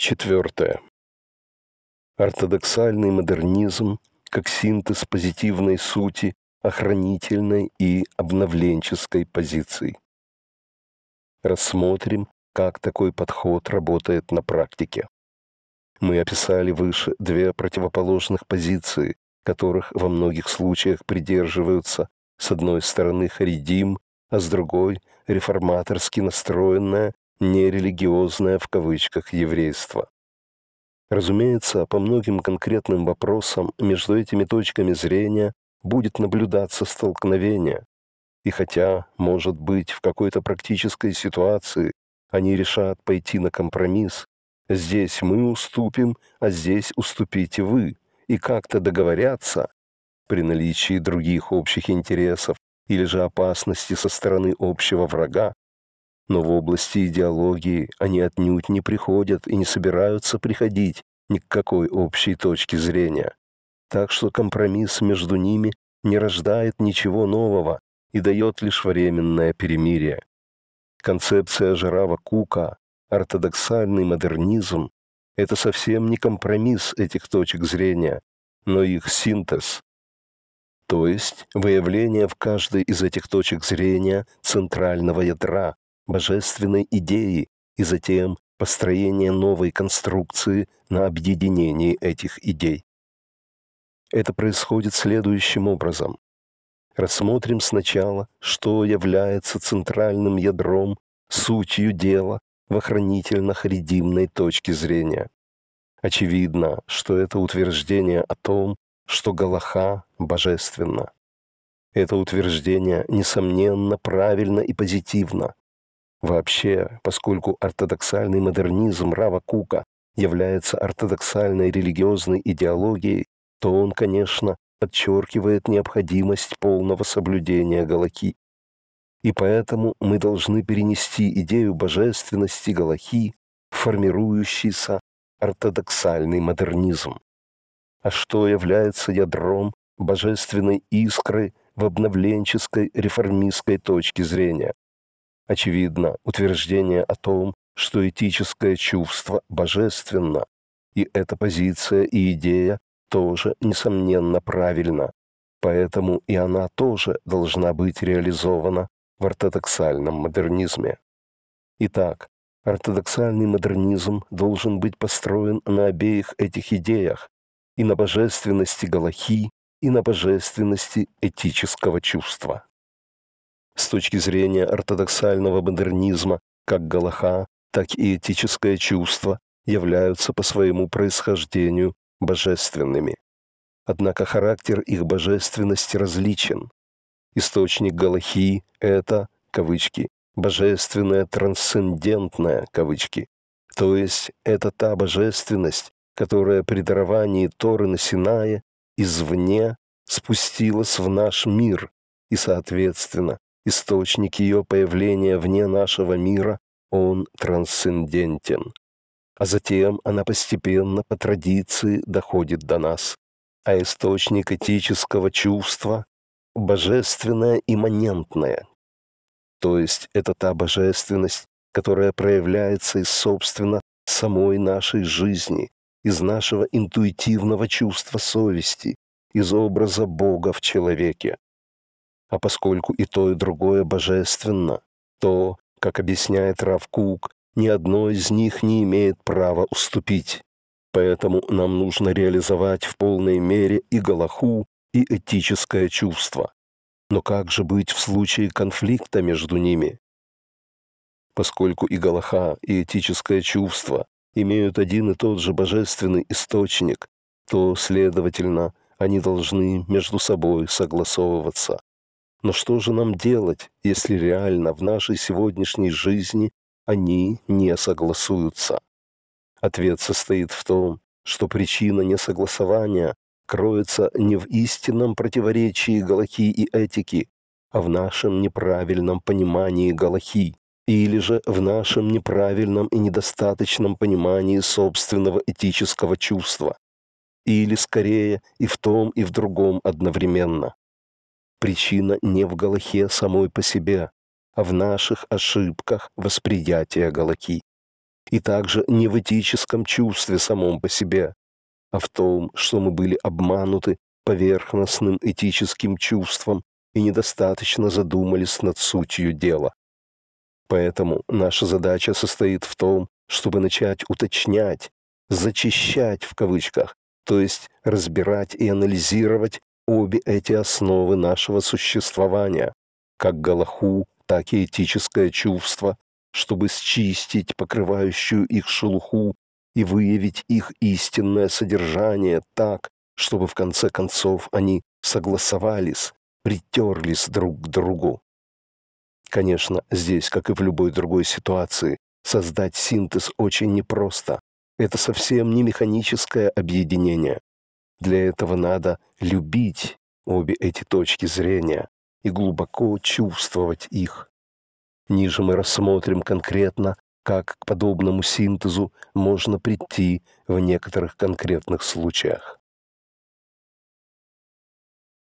Четвертое. Ортодоксальный модернизм как синтез позитивной сути, охранительной и обновленческой позиций. Рассмотрим, как такой подход работает на практике. Мы описали выше две противоположных позиции, которых во многих случаях придерживаются с одной стороны харидим, а с другой – реформаторски настроенная нерелигиозное в кавычках еврейство. Разумеется, по многим конкретным вопросам между этими точками зрения будет наблюдаться столкновение. И хотя, может быть, в какой-то практической ситуации они решат пойти на компромисс, здесь мы уступим, а здесь уступите вы, и как-то договорятся при наличии других общих интересов или же опасности со стороны общего врага, но в области идеологии они отнюдь не приходят и не собираются приходить ни к какой общей точке зрения. Так что компромисс между ними не рождает ничего нового и дает лишь временное перемирие. Концепция Жерава Кука, ортодоксальный модернизм – это совсем не компромисс этих точек зрения, но их синтез. То есть выявление в каждой из этих точек зрения центрального ядра, божественной идеи и затем построение новой конструкции на объединении этих идей. Это происходит следующим образом. Рассмотрим сначала, что является центральным ядром, сутью дела в охранительно-харидимной точке зрения. Очевидно, что это утверждение о том, что Галаха божественна. Это утверждение, несомненно, правильно и позитивно, Вообще, поскольку ортодоксальный модернизм Рава Кука является ортодоксальной религиозной идеологией, то он, конечно, подчеркивает необходимость полного соблюдения Галахи. И поэтому мы должны перенести идею божественности Галахи в формирующийся ортодоксальный модернизм. А что является ядром божественной искры в обновленческой реформистской точке зрения – Очевидно, утверждение о том, что этическое чувство божественно, и эта позиция и идея тоже, несомненно, правильна. Поэтому и она тоже должна быть реализована в ортодоксальном модернизме. Итак, ортодоксальный модернизм должен быть построен на обеих этих идеях и на божественности Галахи, и на божественности этического чувства с точки зрения ортодоксального модернизма, как галаха, так и этическое чувство являются по своему происхождению божественными. Однако характер их божественности различен. Источник галахи – это, кавычки, божественное трансцендентное, кавычки, то есть это та божественность, которая при даровании Торы на Синае извне спустилась в наш мир и, соответственно, источник ее появления вне нашего мира, он трансцендентен. А затем она постепенно по традиции доходит до нас. А источник этического чувства — божественное имманентное. То есть это та божественность, которая проявляется из, собственно, самой нашей жизни, из нашего интуитивного чувства совести, из образа Бога в человеке. А поскольку и то, и другое божественно, то, как объясняет Рав Кук, ни одно из них не имеет права уступить. Поэтому нам нужно реализовать в полной мере и галаху, и этическое чувство. Но как же быть в случае конфликта между ними? Поскольку и галаха, и этическое чувство имеют один и тот же божественный источник, то, следовательно, они должны между собой согласовываться. Но что же нам делать, если реально в нашей сегодняшней жизни они не согласуются? Ответ состоит в том, что причина несогласования кроется не в истинном противоречии Галахи и этики, а в нашем неправильном понимании Галахи, или же в нашем неправильном и недостаточном понимании собственного этического чувства, или скорее и в том, и в другом одновременно. Причина не в Галахе самой по себе, а в наших ошибках восприятия Галахи. И также не в этическом чувстве самом по себе, а в том, что мы были обмануты поверхностным этическим чувством и недостаточно задумались над сутью дела. Поэтому наша задача состоит в том, чтобы начать уточнять, зачищать в кавычках, то есть разбирать и анализировать обе эти основы нашего существования, как галаху, так и этическое чувство, чтобы счистить покрывающую их шелуху и выявить их истинное содержание так, чтобы в конце концов они согласовались, притерлись друг к другу. Конечно, здесь, как и в любой другой ситуации, создать синтез очень непросто. Это совсем не механическое объединение. Для этого надо любить обе эти точки зрения и глубоко чувствовать их. Ниже мы рассмотрим конкретно, как к подобному синтезу можно прийти в некоторых конкретных случаях.